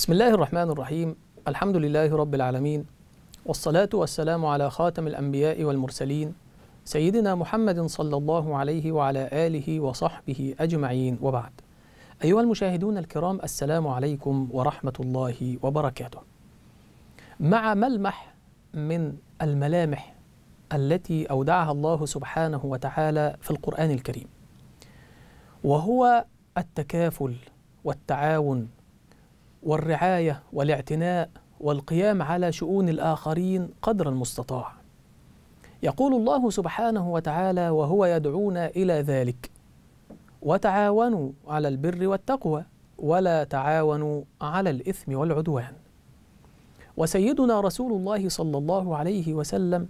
بسم الله الرحمن الرحيم الحمد لله رب العالمين والصلاة والسلام على خاتم الأنبياء والمرسلين سيدنا محمد صلى الله عليه وعلى آله وصحبه أجمعين وبعد أيها المشاهدون الكرام السلام عليكم ورحمة الله وبركاته مع ملمح من الملامح التي أودعها الله سبحانه وتعالى في القرآن الكريم وهو التكافل والتعاون والرعاية والاعتناء والقيام على شؤون الآخرين قدر المستطاع يقول الله سبحانه وتعالى وهو يدعونا إلى ذلك وتعاونوا على البر والتقوى ولا تعاونوا على الإثم والعدوان وسيدنا رسول الله صلى الله عليه وسلم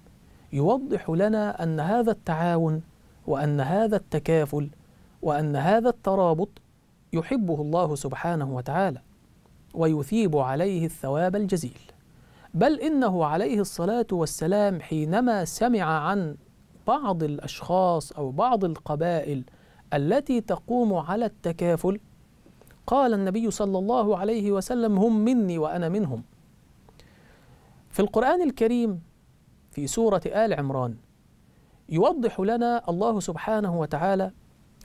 يوضح لنا أن هذا التعاون وأن هذا التكافل وأن هذا الترابط يحبه الله سبحانه وتعالى ويثيب عليه الثواب الجزيل بل انه عليه الصلاه والسلام حينما سمع عن بعض الاشخاص او بعض القبائل التي تقوم على التكافل قال النبي صلى الله عليه وسلم هم مني وانا منهم في القران الكريم في سوره ال عمران يوضح لنا الله سبحانه وتعالى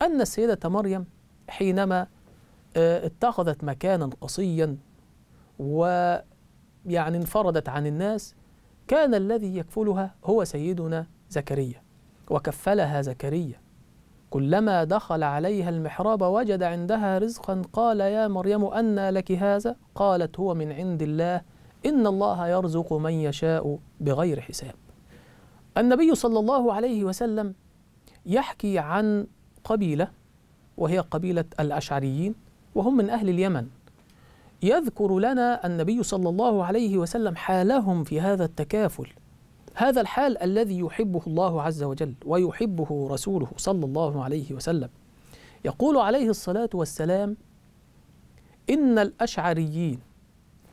ان السيده مريم حينما آه، اتخذت مكانا قصيا ويعني انفردت عن الناس كان الذي يكفلها هو سيدنا زكريا وكفلها زكريا كلما دخل عليها المحراب وجد عندها رزقا قال يا مريم أنى لك هذا قالت هو من عند الله إن الله يرزق من يشاء بغير حساب النبي صلى الله عليه وسلم يحكي عن قبيلة وهي قبيلة الأشعريين وهم من أهل اليمن يذكر لنا النبي صلى الله عليه وسلم حالهم في هذا التكافل هذا الحال الذي يحبه الله عز وجل ويحبه رسوله صلى الله عليه وسلم يقول عليه الصلاة والسلام إن الأشعريين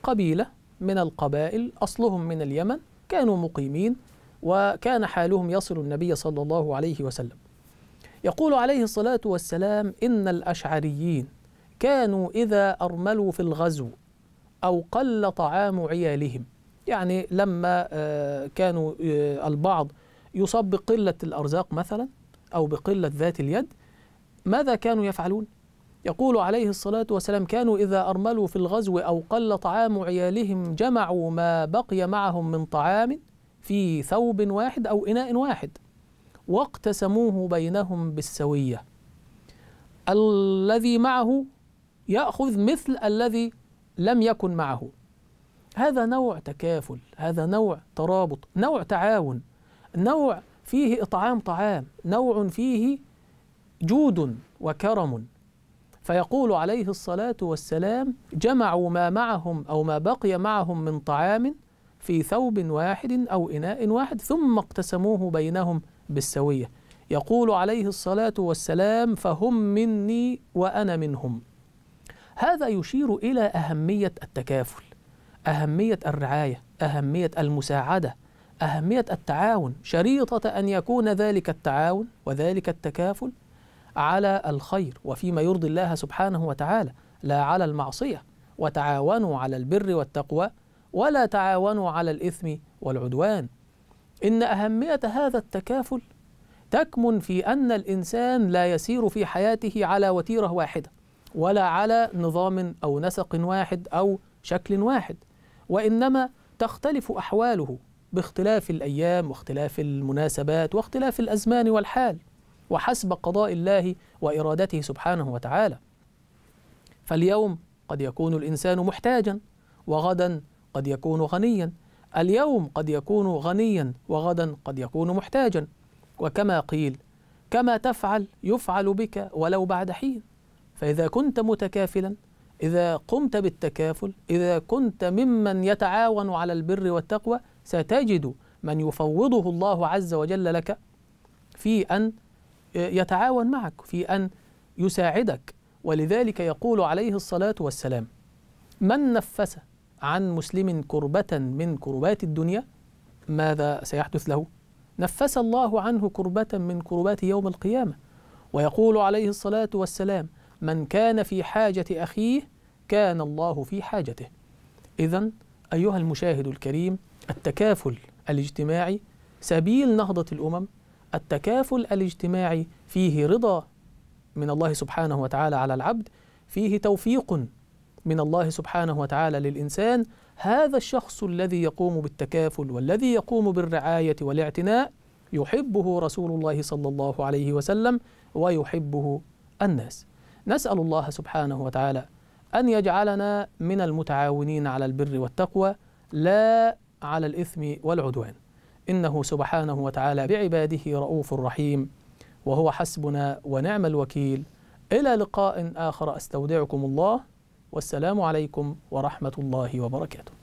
قبيلة من القبائل أصلهم من اليمن كانوا مقيمين وكان حالهم يصل النبي صلى الله عليه وسلم يقول عليه الصلاة والسلام إن الأشعريين كانوا إذا أرملوا في الغزو أو قل طعام عيالهم يعني لما آه، كانوا آه، البعض يصاب بقلة الأرزاق مثلا أو بقلة ذات اليد ماذا كانوا يفعلون؟ يقول عليه الصلاة والسلام كانوا إذا أرملوا في الغزو أو قل طعام عيالهم جمعوا ما بقي معهم من طعام في ثوب واحد أو إناء واحد واقتسموه بينهم بالسوية الذي معه يأخذ مثل الذي لم يكن معه هذا نوع تكافل هذا نوع ترابط نوع تعاون نوع فيه إطعام طعام نوع فيه جود وكرم فيقول عليه الصلاة والسلام جمعوا ما معهم أو ما بقي معهم من طعام في ثوب واحد أو إناء واحد ثم اقتسموه بينهم بالسوية يقول عليه الصلاة والسلام فهم مني وأنا منهم هذا يشير إلى أهمية التكافل أهمية الرعاية أهمية المساعدة أهمية التعاون شريطة أن يكون ذلك التعاون وذلك التكافل على الخير وفيما يرضي الله سبحانه وتعالى لا على المعصية وتعاونوا على البر والتقوى ولا تعاونوا على الإثم والعدوان إن أهمية هذا التكافل تكمن في أن الإنسان لا يسير في حياته على وتيرة واحدة ولا على نظام أو نسق واحد أو شكل واحد وإنما تختلف أحواله باختلاف الأيام واختلاف المناسبات واختلاف الأزمان والحال وحسب قضاء الله وإرادته سبحانه وتعالى فاليوم قد يكون الإنسان محتاجا وغدا قد يكون غنيا اليوم قد يكون غنيا وغدا قد يكون محتاجا وكما قيل كما تفعل يفعل بك ولو بعد حين فإذا كنت متكافلا إذا قمت بالتكافل إذا كنت ممن يتعاون على البر والتقوى ستجد من يفوضه الله عز وجل لك في أن يتعاون معك في أن يساعدك ولذلك يقول عليه الصلاة والسلام من نفس عن مسلم كربة من كربات الدنيا ماذا سيحدث له؟ نفس الله عنه كربة من كربات يوم القيامة ويقول عليه الصلاة والسلام من كان في حاجة أخيه كان الله في حاجته إذا أيها المشاهد الكريم التكافل الاجتماعي سبيل نهضة الأمم التكافل الاجتماعي فيه رضا من الله سبحانه وتعالى على العبد فيه توفيق من الله سبحانه وتعالى للإنسان هذا الشخص الذي يقوم بالتكافل والذي يقوم بالرعاية والاعتناء يحبه رسول الله صلى الله عليه وسلم ويحبه الناس نسأل الله سبحانه وتعالى أن يجعلنا من المتعاونين على البر والتقوى لا على الإثم والعدوان إنه سبحانه وتعالى بعباده رؤوف رحيم وهو حسبنا ونعم الوكيل إلى لقاء آخر أستودعكم الله والسلام عليكم ورحمة الله وبركاته